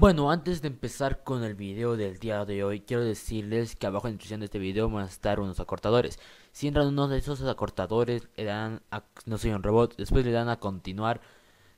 Bueno, antes de empezar con el video del día de hoy, quiero decirles que abajo en la descripción de este video van a estar unos acortadores. Si entran uno de esos acortadores, le dan a No soy un robot, después le dan a continuar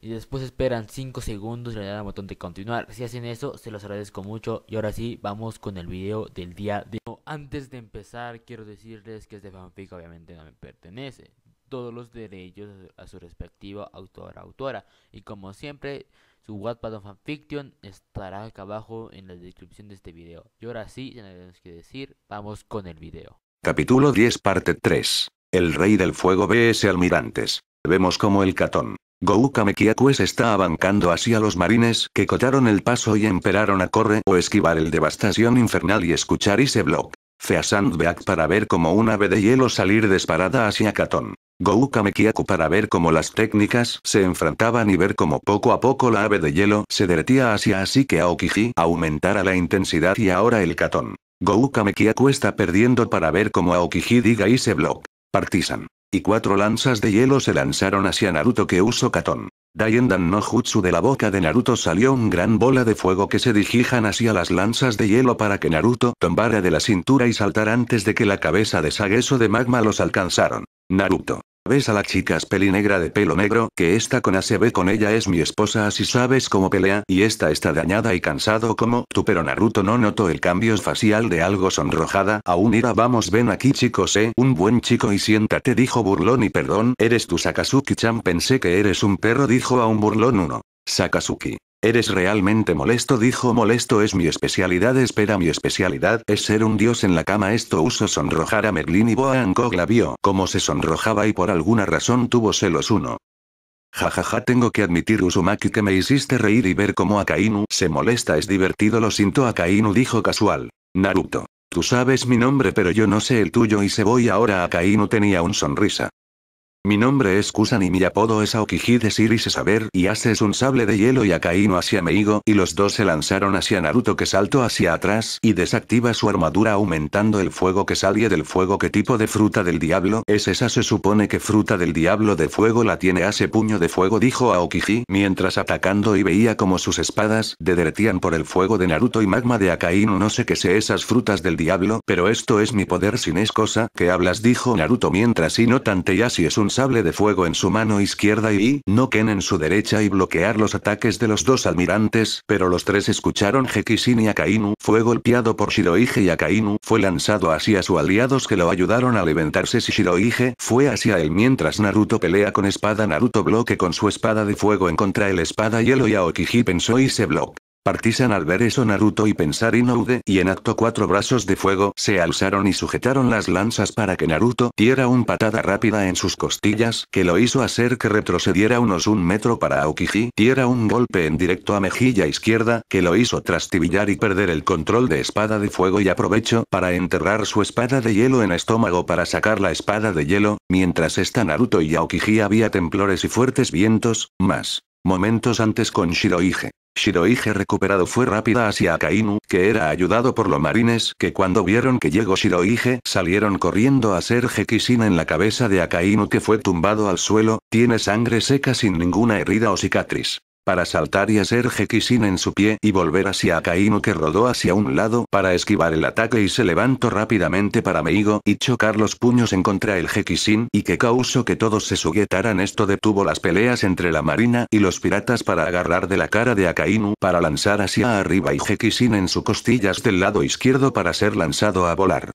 y después esperan 5 segundos y le dan al botón de continuar. Si hacen eso, se los agradezco mucho. Y ahora sí, vamos con el video del día de hoy. Antes de empezar, quiero decirles que este fanfic obviamente no me pertenece. Todos los derechos a su respectiva autora, autora. Y como siempre... Su Wattpad of Fanfiction estará acá abajo en la descripción de este video. Y ahora sí, ya no tenemos que decir, vamos con el video. Capítulo 10 parte 3. El Rey del Fuego vs Almirantes. Vemos como el catón. Gou Kamekiakues está abancando hacia los marines que cotaron el paso y emperaron a corre o esquivar el devastación infernal y escuchar ese block. Fea Sandbeak para ver como un ave de hielo salir disparada hacia Catón. Goukamekiaku para ver cómo las técnicas se enfrentaban y ver cómo poco a poco la ave de hielo se derretía hacia así que Aokiji aumentara la intensidad y ahora el katon. Goukamekiaku está perdiendo para ver cómo Aokiji diga y se bloque. Partizan. Y cuatro lanzas de hielo se lanzaron hacia Naruto que usó katon. Dayendan no jutsu de la boca de Naruto salió un gran bola de fuego que se dirigían hacia las lanzas de hielo para que Naruto tombara de la cintura y saltara antes de que la cabeza de Sageso de magma los alcanzaron. Naruto. ¿Ves a la chica negra de pelo negro que esta con ve con ella es mi esposa así sabes cómo pelea y esta está dañada y cansado como tu pero Naruto no notó el cambio facial de algo sonrojada aún ira vamos ven aquí chicos eh, un buen chico y siéntate dijo burlón y perdón eres tu Sakazuki-chan pensé que eres un perro dijo a un burlón uno. Sakazuki. Eres realmente molesto, dijo molesto es mi especialidad, espera mi especialidad, es ser un dios en la cama. Esto uso sonrojar a Merlin y Boa Kog la vio como se sonrojaba y por alguna razón tuvo celos uno. Jajaja, ja, ja, tengo que admitir Usumaki que me hiciste reír y ver cómo Akainu se molesta es divertido, lo siento Akainu dijo casual. Naruto. Tú sabes mi nombre pero yo no sé el tuyo y se voy ahora Akainu tenía un sonrisa. Mi nombre es Kusan y mi apodo es Aokiji de se Saber y haces es un sable de hielo y Akainu hacia Meigo y los dos se lanzaron hacia Naruto que saltó hacia atrás y desactiva su armadura aumentando el fuego que salía del fuego qué tipo de fruta del diablo es esa se supone que fruta del diablo de fuego la tiene hace puño de fuego dijo Aokiji mientras atacando y veía como sus espadas de derretían por el fuego de Naruto y magma de Akainu no sé qué sé esas frutas del diablo pero esto es mi poder sin es cosa que hablas dijo Naruto mientras y no tanto y si es un sable de fuego en su mano izquierda y no Ken en su derecha y bloquear los ataques de los dos almirantes, pero los tres escucharon Hekishin y Akainu fue golpeado por shiroige y Akainu fue lanzado hacia sus aliados que lo ayudaron a levantarse si shiroige fue hacia él mientras Naruto pelea con espada Naruto bloque con su espada de fuego en contra el espada hielo y Aokiji pensó y se bloqueó. Partisan al ver eso Naruto y pensar Inoude y en acto cuatro brazos de fuego se alzaron y sujetaron las lanzas para que Naruto diera un patada rápida en sus costillas que lo hizo hacer que retrocediera unos un metro para Aokiji diera un golpe en directo a mejilla izquierda que lo hizo trastibillar y perder el control de espada de fuego y aprovecho para enterrar su espada de hielo en estómago para sacar la espada de hielo, mientras esta Naruto y Aokiji había temblores y fuertes vientos, más momentos antes con Shirohige. Shiroihe recuperado fue rápida hacia Akainu, que era ayudado por los marines que cuando vieron que llegó Shiroige salieron corriendo a ser Jekisin en la cabeza de Akainu que fue tumbado al suelo, tiene sangre seca sin ninguna herida o cicatriz para saltar y hacer Gekisin en su pie y volver hacia Akainu que rodó hacia un lado para esquivar el ataque y se levantó rápidamente para Meigo y chocar los puños en contra el Gekisin y que causó que todos se sujetaran esto detuvo las peleas entre la marina y los piratas para agarrar de la cara de Akainu para lanzar hacia arriba y Gekisin en sus costillas del lado izquierdo para ser lanzado a volar.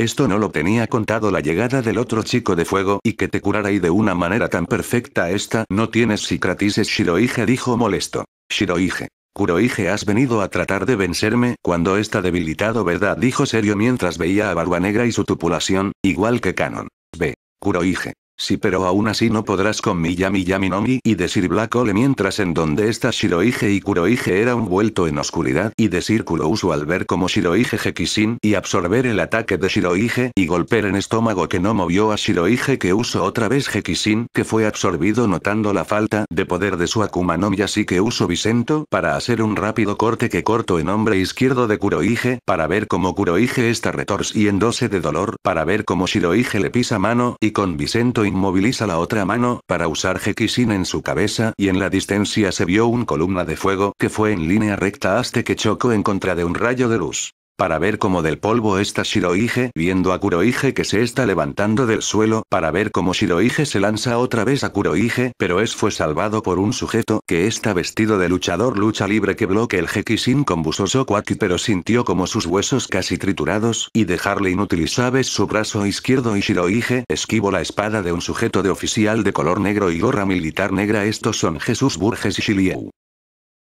Esto no lo tenía contado la llegada del otro chico de fuego y que te curara y de una manera tan perfecta esta no tienes es Shiroige dijo molesto. Shiroige. Kuroige has venido a tratar de vencerme cuando está debilitado verdad dijo serio mientras veía a Barba Negra y su tupulación, igual que Canon. B. Kuroige. Sí pero aún así no podrás con mi Yami no y decir Black Ole mientras en donde está Shiroige y Kuroige era un vuelto en oscuridad y decir uso al ver como Shiroige Jekisin y absorber el ataque de Shiroige y golpear en estómago que no movió a Shiroige que uso otra vez Jekisin, que fue absorbido notando la falta de poder de su Akuma no así que uso Vicento para hacer un rápido corte que corto en hombre izquierdo de Kuroige para ver como Kuroige está 12 de dolor para ver como Shiroige le pisa mano y con Vicento inmoviliza la otra mano, para usar Hekisin en su cabeza y en la distancia se vio una columna de fuego que fue en línea recta hasta que chocó en contra de un rayo de luz para ver cómo del polvo está Shiroige, viendo a Kuroige que se está levantando del suelo, para ver cómo Shiroige se lanza otra vez a Kuroige, pero es fue salvado por un sujeto que está vestido de luchador lucha libre que bloque el Hekisin con busoso Kwaki pero sintió como sus huesos casi triturados, y dejarle inutilizables su brazo izquierdo y Shiroige esquivo la espada de un sujeto de oficial de color negro y gorra militar negra estos son Jesús Burges y Shiliu.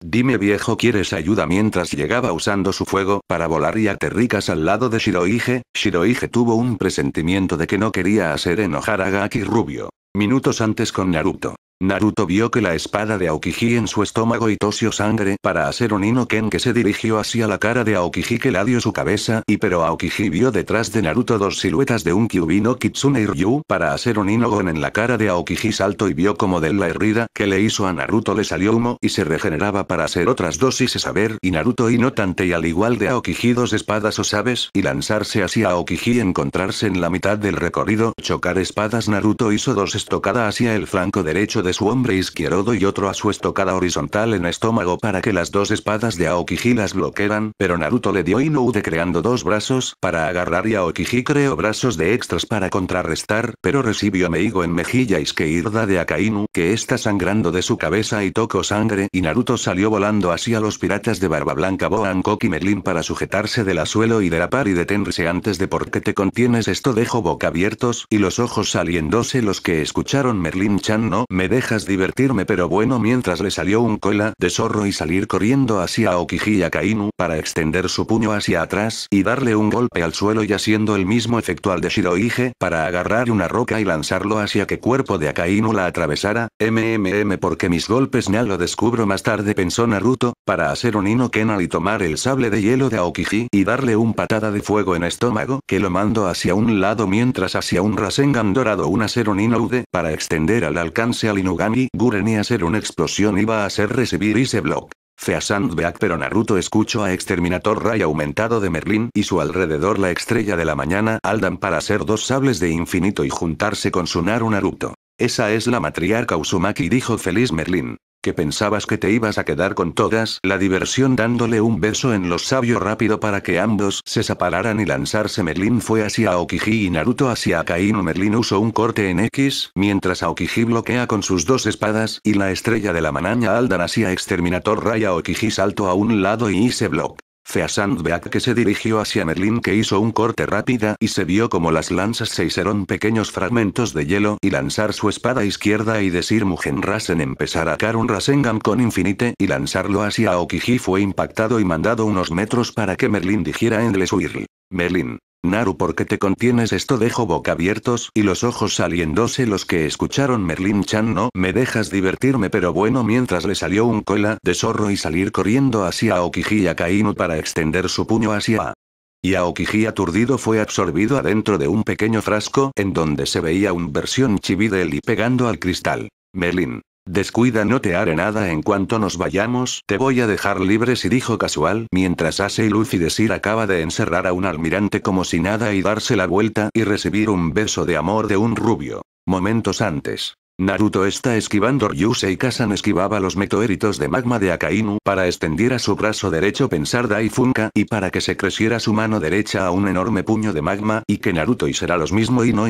Dime viejo ¿quieres ayuda? Mientras llegaba usando su fuego para volar y aterricas al lado de Shiroige. Shiroige tuvo un presentimiento de que no quería hacer enojar a Gaki Rubio. Minutos antes con Naruto. Naruto vio que la espada de Aokiji en su estómago y tosió sangre para hacer un Inoken que se dirigió hacia la cara de Aokiji que la dio su cabeza y pero Aokiji vio detrás de Naruto dos siluetas de un Kyubino Kitsune y Ryu para hacer un Inogon en la cara de Aokiji salto y vio como de la herida que le hizo a Naruto le salió humo y se regeneraba para hacer otras dosis y saber y Naruto y no tante y al igual de Aokiji dos espadas o sabes y lanzarse hacia Aokiji encontrarse en la mitad del recorrido chocar espadas Naruto hizo dos estocada hacia el flanco derecho de de su hombre izquierdo y otro a su estocada horizontal en estómago para que las dos espadas de Aokiji las bloquearan, pero Naruto le dio de creando dos brazos para agarrar y Aokiji creó brazos de extras para contrarrestar, pero recibió Meigo en mejilla izquierda de Akainu, que está sangrando de su cabeza y tocó sangre y Naruto salió volando hacia los piratas de Barba Blanca Boan y Merlin para sujetarse del suelo y de la par y detenerse antes de por qué te contienes esto dejo boca abiertos y los ojos saliéndose los que escucharon Merlin Chan no me dejas divertirme pero bueno mientras le salió un cola de zorro y salir corriendo hacia Aokiji y Akainu para extender su puño hacia atrás y darle un golpe al suelo y haciendo el mismo efecto al de Shiroige para agarrar una roca y lanzarlo hacia que cuerpo de Akainu la atravesara, mmm porque mis golpes ya lo descubro más tarde pensó Naruto, para hacer un Kenal y tomar el sable de hielo de Aokiji y darle un patada de fuego en estómago que lo mando hacia un lado mientras hacia un Rasengan dorado una Nino Ude para extender al alcance al Nugami Guren y hacer una explosión iba a ser recibir ese block. Feasant Sandback, pero Naruto escuchó a Exterminator Ray aumentado de Merlin y su alrededor la estrella de la mañana Aldan para ser dos sables de infinito y juntarse con su Naru Naruto. Esa es la matriarca Usumaki, dijo feliz Merlin que pensabas que te ibas a quedar con todas la diversión dándole un beso en los sabios rápido para que ambos se separaran y lanzarse. Merlin fue hacia Aokiji y Naruto hacia Akainu. Merlin usó un corte en X, mientras Aokiji bloquea con sus dos espadas y la estrella de la manaña Aldan hacia Exterminator Raya Aokiji salto a un lado y hice block. Feasandbeak que se dirigió hacia Merlin que hizo un corte rápida y se vio como las lanzas se hicieron pequeños fragmentos de hielo y lanzar su espada izquierda y decir Mugen Rasen empezar a car un Rasengan con infinite y lanzarlo hacia okiji fue impactado y mandado unos metros para que Merlin dijera Endless Whirl. Merlin. Naru, ¿por qué te contienes esto? Dejo boca abiertos y los ojos saliéndose los que escucharon Merlin Chan. No me dejas divertirme, pero bueno, mientras le salió un cola de zorro y salir corriendo hacia Aokiji Akainu para extender su puño hacia A. Y Aokiji aturdido fue absorbido adentro de un pequeño frasco en donde se veía un versión chibi y pegando al cristal. Merlin. Descuida no te haré nada en cuanto nos vayamos, te voy a dejar libre y dijo casual, mientras hace y Lucy Desir acaba de encerrar a un almirante como si nada y darse la vuelta y recibir un beso de amor de un rubio. Momentos antes. Naruto está esquivando Ryusei Kasan esquivaba los meteoritos de magma de Akainu para extender a su brazo derecho pensar Daifunka y para que se creciera su mano derecha a un enorme puño de magma y que Naruto y será los mismo y no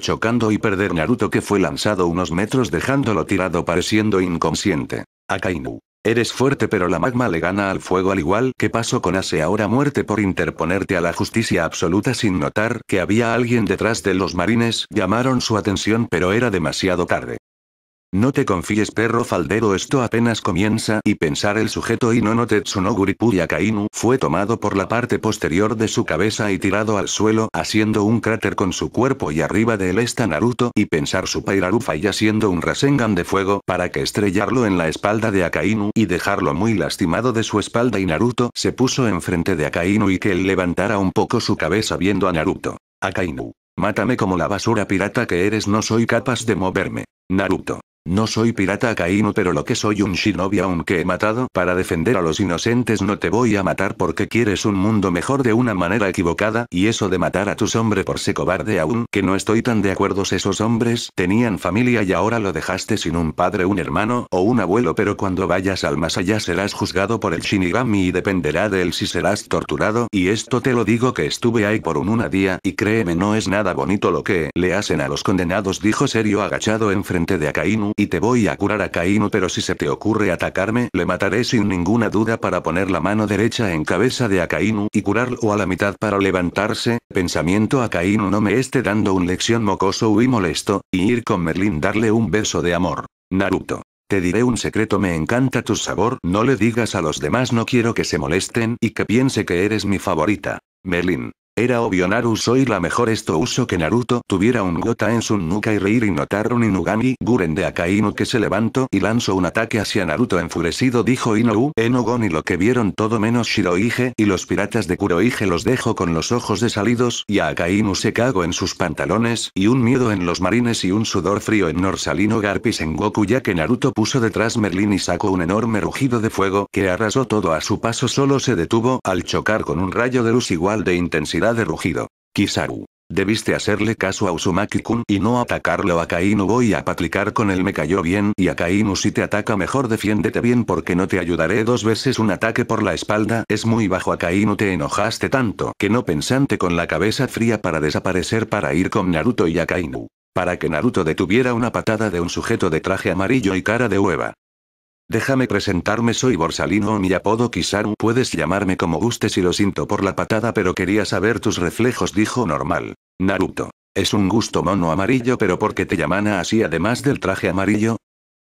chocando y perder Naruto que fue lanzado unos metros dejándolo tirado pareciendo inconsciente. Akainu. Eres fuerte pero la magma le gana al fuego al igual que pasó con hace ahora muerte por interponerte a la justicia absoluta sin notar que había alguien detrás de los marines llamaron su atención pero era demasiado tarde. No te confíes perro faldero esto apenas comienza y pensar el sujeto Inono y Akainu fue tomado por la parte posterior de su cabeza y tirado al suelo haciendo un cráter con su cuerpo y arriba de él está Naruto y pensar su Pairarufa y haciendo un Rasengan de fuego para que estrellarlo en la espalda de Akainu y dejarlo muy lastimado de su espalda y Naruto se puso enfrente de Akainu y que él levantara un poco su cabeza viendo a Naruto. Akainu. Mátame como la basura pirata que eres no soy capaz de moverme. Naruto. No soy pirata Akainu pero lo que soy un shinobi aunque he matado para defender a los inocentes no te voy a matar porque quieres un mundo mejor de una manera equivocada y eso de matar a tus hombres por ser cobarde aún que no estoy tan de acuerdo esos hombres tenían familia y ahora lo dejaste sin un padre un hermano o un abuelo pero cuando vayas al más allá serás juzgado por el shinigami y dependerá de él si serás torturado y esto te lo digo que estuve ahí por un una día y créeme no es nada bonito lo que le hacen a los condenados dijo serio agachado enfrente de Akainu y te voy a curar a Kainu, pero si se te ocurre atacarme le mataré sin ninguna duda para poner la mano derecha en cabeza de Akainu y curarlo a la mitad para levantarse, pensamiento Akainu no me esté dando un lección mocoso y molesto, y ir con Merlin darle un beso de amor. Naruto. Te diré un secreto me encanta tu sabor no le digas a los demás no quiero que se molesten y que piense que eres mi favorita. Merlin. Era obvio Naruto soy la mejor esto uso que Naruto tuviera un gota en su nuca y reír y notar un Inugami Guren de Akainu que se levantó y lanzó un ataque hacia Naruto enfurecido dijo inou Enogon y lo que vieron todo menos Shiroige y los piratas de Kuroige los dejó con los ojos desalidos y a Akainu se cago en sus pantalones y un miedo en los marines y un sudor frío en Norsalino Garpis en Goku ya que Naruto puso detrás Merlin y sacó un enorme rugido de fuego que arrasó todo a su paso solo se detuvo al chocar con un rayo de luz igual de intensidad de rugido. Kisaru. Debiste hacerle caso a usumaki kun y no atacarlo a Kainu voy a patricar con él me cayó bien y a Kainu si te ataca mejor defiéndete bien porque no te ayudaré dos veces un ataque por la espalda es muy bajo a Kainu te enojaste tanto que no pensante con la cabeza fría para desaparecer para ir con Naruto y a Para que Naruto detuviera una patada de un sujeto de traje amarillo y cara de hueva. Déjame presentarme, soy Borsalino mi apodo Kisaru. Puedes llamarme como gustes y lo siento por la patada, pero quería saber tus reflejos, dijo normal. Naruto. Es un gusto mono amarillo, pero ¿por qué te llaman así además del traje amarillo?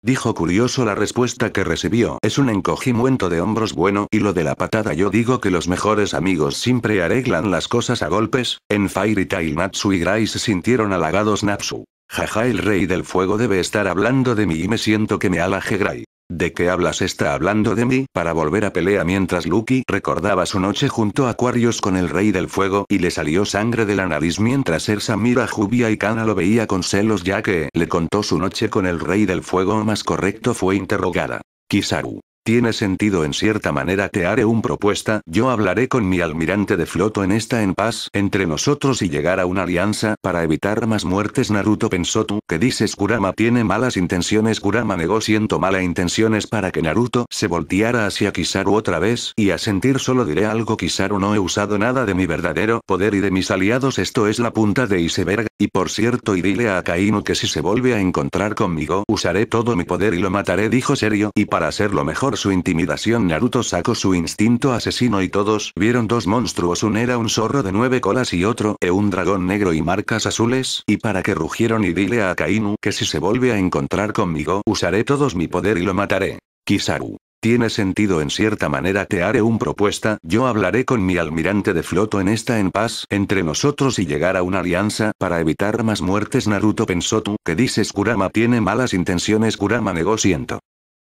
Dijo curioso la respuesta que recibió. Es un encogimiento de hombros bueno, y lo de la patada yo digo que los mejores amigos siempre arreglan las cosas a golpes. En Fairy Tail Natsu y Gray se sintieron halagados Natsu. Jaja el rey del fuego debe estar hablando de mí y me siento que me halaje Gray. ¿De qué hablas? Está hablando de mí, para volver a pelea mientras Lucky recordaba su noche junto a Aquarius con el Rey del Fuego y le salió sangre de la nariz mientras Ersa mira Jubia y Kana lo veía con celos ya que le contó su noche con el Rey del Fuego más correcto fue interrogada. Kisaru tiene sentido en cierta manera te haré un propuesta, yo hablaré con mi almirante de floto en esta en paz entre nosotros y llegar a una alianza para evitar más muertes Naruto pensó tú que dices Kurama tiene malas intenciones Kurama negó siento malas intenciones para que Naruto se volteara hacia Kisaru otra vez y a sentir solo diré algo Kisaru no he usado nada de mi verdadero poder y de mis aliados esto es la punta de iceberg, y por cierto y dile a Akainu que si se vuelve a encontrar conmigo usaré todo mi poder y lo mataré dijo serio y para hacerlo mejor su intimidación Naruto sacó su instinto asesino y todos vieron dos monstruos un era un zorro de nueve colas y otro e un dragón negro y marcas azules y para que rugieron y dile a kainu que si se vuelve a encontrar conmigo usaré todos mi poder y lo mataré. Kisaru. Tiene sentido en cierta manera te haré un propuesta, yo hablaré con mi almirante de floto en esta en paz entre nosotros y llegar a una alianza para evitar más muertes Naruto pensó tú que dices Kurama tiene malas intenciones Kurama negó siento.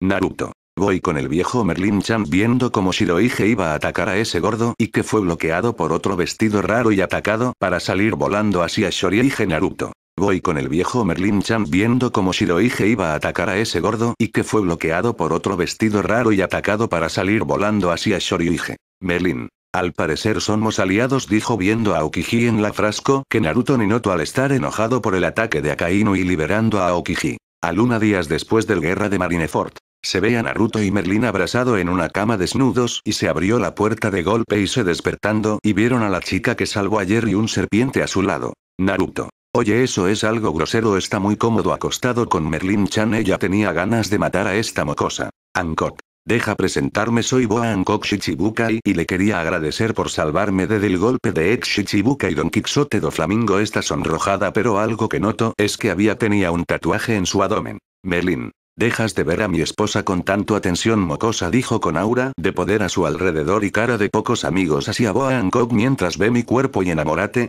Naruto. Voy con el viejo Merlin Chan viendo cómo Shiroige iba a atacar a ese gordo y que fue bloqueado por otro vestido raro y atacado para salir volando hacia Shoryuige. Naruto. Voy con el viejo Merlin Chan viendo cómo Shiroige iba a atacar a ese gordo y que fue bloqueado por otro vestido raro y atacado para salir volando hacia Shoryuige. Merlin. Al parecer somos aliados dijo viendo a Okiji en la frasco que Naruto Ninoto al estar enojado por el ataque de Akainu y liberando a Okiji. Al una días después del guerra de Marineford. Se ve a Naruto y Merlin abrazado en una cama desnudos y se abrió la puerta de golpe y se despertando y vieron a la chica que salvó ayer y un serpiente a su lado. Naruto. Oye eso es algo grosero está muy cómodo acostado con Merlin Chan ella tenía ganas de matar a esta mocosa. Hancock. Deja presentarme soy Boa Hancock Shichibukai y le quería agradecer por salvarme de del golpe de ex Shichibukai y Don Quixote do Flamingo está sonrojada pero algo que noto es que había tenía un tatuaje en su abdomen. Merlin. Dejas de ver a mi esposa con tanto atención mocosa, dijo con aura de poder a su alrededor y cara de pocos amigos hacia Boa Hancock mientras ve mi cuerpo y enamorate.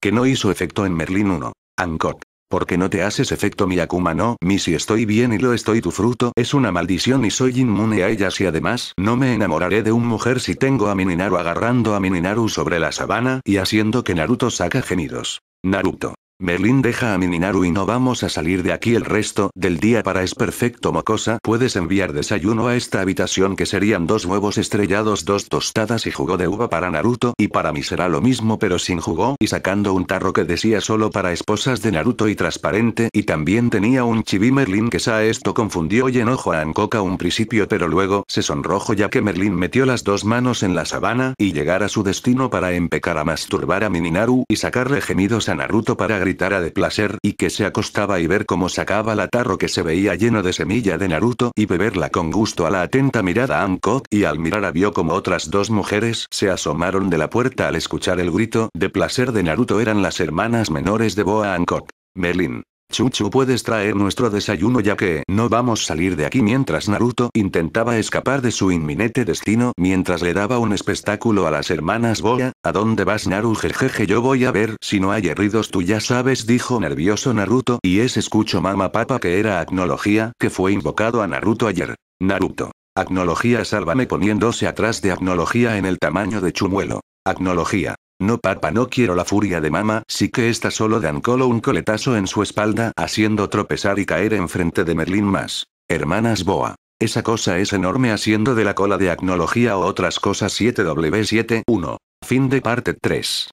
Que no hizo efecto en Merlin 1. ¿Por Porque no te haces efecto mi Akuma no, mi si estoy bien y lo estoy tu fruto es una maldición y soy inmune a ellas y además no me enamoraré de un mujer si tengo a Mininaru agarrando a Mininaru sobre la sabana y haciendo que Naruto saca gemidos. Naruto. Merlin deja a Mininaru y no vamos a salir de aquí el resto del día para es perfecto mocosa. Puedes enviar desayuno a esta habitación que serían dos huevos estrellados, dos tostadas y jugo de uva para Naruto y para mí será lo mismo pero sin jugo y sacando un tarro que decía solo para esposas de Naruto y transparente y también tenía un chibi Merlin que sa esto confundió y enojo a Ankoka un principio pero luego se sonrojo ya que Merlin metió las dos manos en la sabana y llegar a su destino para empecar a masturbar a Mininaru y sacarle gemidos a Naruto para gritara de placer y que se acostaba y ver cómo sacaba la tarro que se veía lleno de semilla de Naruto y beberla con gusto a la atenta mirada a y al mirar a vio como otras dos mujeres se asomaron de la puerta al escuchar el grito de placer de Naruto eran las hermanas menores de Boa Ancot. Merlin. Chuchu puedes traer nuestro desayuno ya que no vamos a salir de aquí mientras Naruto intentaba escapar de su inminente destino mientras le daba un espectáculo a las hermanas Boya, ¿a dónde vas Naru jejeje yo voy a ver si no hay heridos tú ya sabes dijo nervioso Naruto y es escucho mama papa que era acnología que fue invocado a Naruto ayer. Naruto. Acnología sálvame poniéndose atrás de acnología en el tamaño de Chumuelo. Acnología. No papa no quiero la furia de mama sí que esta solo dan colo un coletazo en su espalda haciendo tropezar y caer enfrente de Merlín más. Hermanas Boa. Esa cosa es enorme haciendo de la cola de acnología o otras cosas 7W71. Fin de parte 3.